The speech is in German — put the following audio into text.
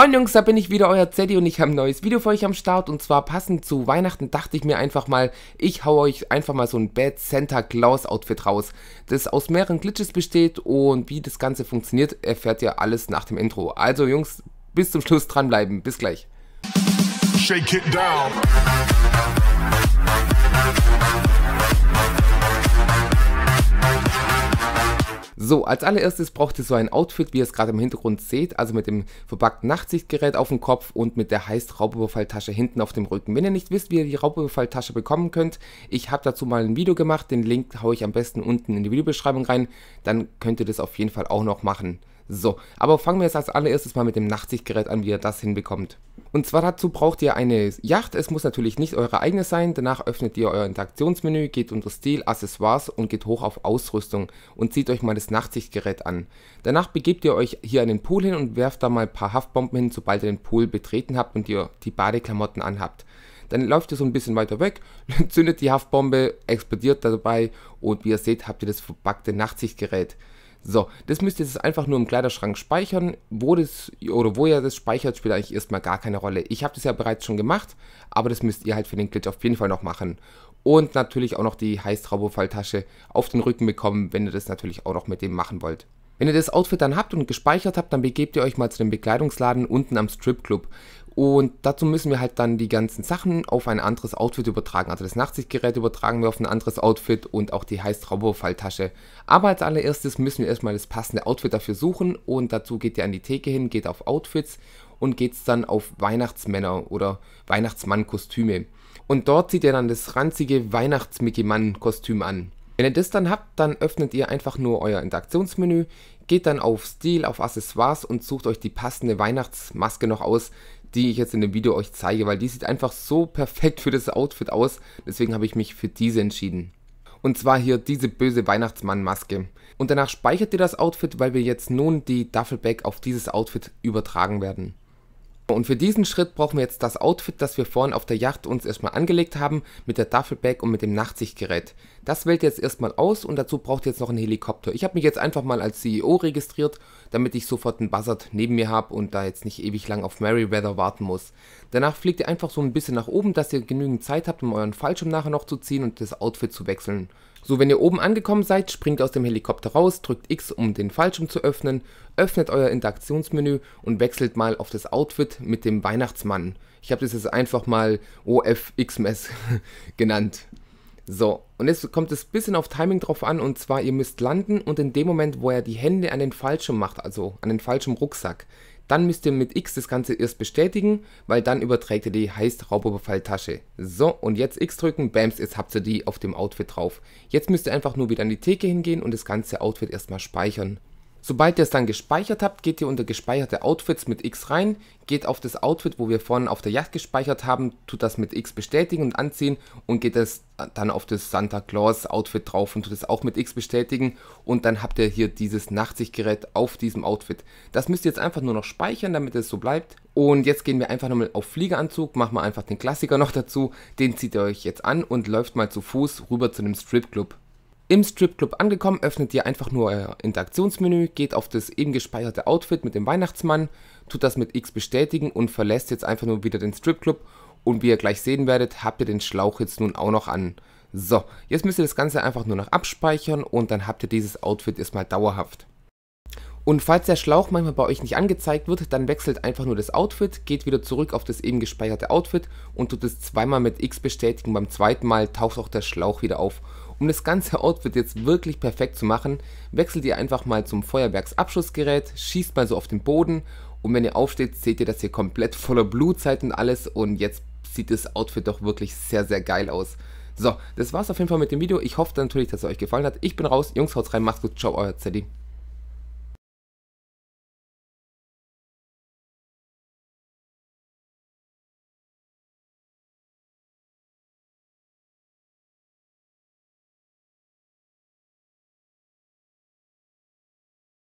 Moin Jungs, da bin ich wieder, euer Zeddy und ich habe ein neues Video für euch am Start und zwar passend zu Weihnachten dachte ich mir einfach mal, ich hau euch einfach mal so ein Bad Santa Claus Outfit raus, das aus mehreren Glitches besteht und wie das Ganze funktioniert, erfährt ihr alles nach dem Intro. Also Jungs, bis zum Schluss dranbleiben, bis gleich. Shake it down. So, als allererstes braucht ihr so ein Outfit, wie ihr es gerade im Hintergrund seht, also mit dem verpackten Nachtsichtgerät auf dem Kopf und mit der heißt Raubüberfalltasche hinten auf dem Rücken. Wenn ihr nicht wisst, wie ihr die Raubüberfalltasche bekommen könnt, ich habe dazu mal ein Video gemacht, den Link haue ich am besten unten in die Videobeschreibung rein, dann könnt ihr das auf jeden Fall auch noch machen. So, aber fangen wir jetzt als allererstes mal mit dem Nachtsichtgerät an, wie ihr das hinbekommt. Und zwar dazu braucht ihr eine Yacht, es muss natürlich nicht eure eigene sein, danach öffnet ihr euer Interaktionsmenü, geht unter Stil, Accessoires und geht hoch auf Ausrüstung und zieht euch mal das Nachtsichtgerät an. Danach begebt ihr euch hier an den Pool hin und werft da mal ein paar Haftbomben hin, sobald ihr den Pool betreten habt und ihr die Badeklamotten anhabt. Dann läuft ihr so ein bisschen weiter weg, zündet die Haftbombe, explodiert dabei und wie ihr seht, habt ihr das verpackte Nachtsichtgerät. So, das müsst ihr jetzt einfach nur im Kleiderschrank speichern. Wo, das, oder wo ihr das speichert, spielt eigentlich erstmal gar keine Rolle. Ich habe das ja bereits schon gemacht, aber das müsst ihr halt für den Glitch auf jeden Fall noch machen. Und natürlich auch noch die Heißtraube-Falltasche auf den Rücken bekommen, wenn ihr das natürlich auch noch mit dem machen wollt. Wenn ihr das Outfit dann habt und gespeichert habt, dann begebt ihr euch mal zu dem Bekleidungsladen unten am Stripclub. Und dazu müssen wir halt dann die ganzen Sachen auf ein anderes Outfit übertragen. Also das Nachtsichtgerät übertragen wir auf ein anderes Outfit und auch die Heißtraubofalltasche. Aber als allererstes müssen wir erstmal das passende Outfit dafür suchen und dazu geht ihr an die Theke hin, geht auf Outfits und geht dann auf Weihnachtsmänner oder Weihnachtsmann-Kostüme. Und dort zieht ihr dann das ranzige Weihnachts-Mickey-Mann-Kostüm an. Wenn ihr das dann habt, dann öffnet ihr einfach nur euer Interaktionsmenü, geht dann auf Stil, auf Accessoires und sucht euch die passende Weihnachtsmaske noch aus, die ich jetzt in dem Video euch zeige, weil die sieht einfach so perfekt für das Outfit aus. Deswegen habe ich mich für diese entschieden. Und zwar hier diese böse Weihnachtsmann-Maske. Und danach speichert ihr das Outfit, weil wir jetzt nun die Duffelback auf dieses Outfit übertragen werden. Und für diesen Schritt brauchen wir jetzt das Outfit, das wir vorhin auf der Yacht uns erstmal angelegt haben, mit der Duffelbag und mit dem Nachtsichtgerät. Das wählt jetzt erstmal aus und dazu braucht ihr jetzt noch einen Helikopter. Ich habe mich jetzt einfach mal als CEO registriert, damit ich sofort einen Buzzard neben mir habe und da jetzt nicht ewig lang auf Merryweather warten muss. Danach fliegt ihr einfach so ein bisschen nach oben, dass ihr genügend Zeit habt, um euren Fallschirm nachher noch zu ziehen und das Outfit zu wechseln. So, wenn ihr oben angekommen seid, springt aus dem Helikopter raus, drückt X, um den Fallschirm zu öffnen, öffnet euer Interaktionsmenü und wechselt mal auf das Outfit mit dem Weihnachtsmann. Ich habe das jetzt einfach mal OFXMS genannt. So, und jetzt kommt es ein bisschen auf Timing drauf an und zwar ihr müsst landen und in dem Moment, wo er die Hände an den Fallschirm macht, also an den Fallschirm Rucksack, dann müsst ihr mit X das Ganze erst bestätigen, weil dann überträgt ihr die heißt Rauboberfalltasche. So, und jetzt X drücken, bams, jetzt habt ihr die auf dem Outfit drauf. Jetzt müsst ihr einfach nur wieder an die Theke hingehen und das ganze Outfit erstmal speichern. Sobald ihr es dann gespeichert habt, geht ihr unter gespeicherte Outfits mit X rein, geht auf das Outfit, wo wir vorhin auf der Yacht gespeichert haben, tut das mit X bestätigen und anziehen und geht das dann auf das Santa Claus Outfit drauf und tut das auch mit X bestätigen und dann habt ihr hier dieses Nachtsichtgerät auf diesem Outfit. Das müsst ihr jetzt einfach nur noch speichern, damit es so bleibt. Und jetzt gehen wir einfach nochmal auf Fliegeranzug, machen wir einfach den Klassiker noch dazu, den zieht ihr euch jetzt an und läuft mal zu Fuß rüber zu einem Stripclub. Im Stripclub angekommen, öffnet ihr einfach nur euer Interaktionsmenü, geht auf das eben gespeicherte Outfit mit dem Weihnachtsmann, tut das mit X bestätigen und verlässt jetzt einfach nur wieder den Stripclub. Und wie ihr gleich sehen werdet, habt ihr den Schlauch jetzt nun auch noch an. So, jetzt müsst ihr das Ganze einfach nur noch abspeichern und dann habt ihr dieses Outfit erstmal dauerhaft. Und falls der Schlauch manchmal bei euch nicht angezeigt wird, dann wechselt einfach nur das Outfit, geht wieder zurück auf das eben gespeicherte Outfit und tut es zweimal mit X bestätigen. Beim zweiten Mal taucht auch der Schlauch wieder auf. Um das ganze Outfit jetzt wirklich perfekt zu machen, wechselt ihr einfach mal zum Feuerwerksabschussgerät, schießt mal so auf den Boden und wenn ihr aufsteht, seht ihr, dass ihr komplett voller Blut seid und alles und jetzt sieht das Outfit doch wirklich sehr, sehr geil aus. So, das war's auf jeden Fall mit dem Video. Ich hoffe natürlich, dass es euch gefallen hat. Ich bin raus. Jungs, haut rein, macht's gut. Ciao, euer Zeddy.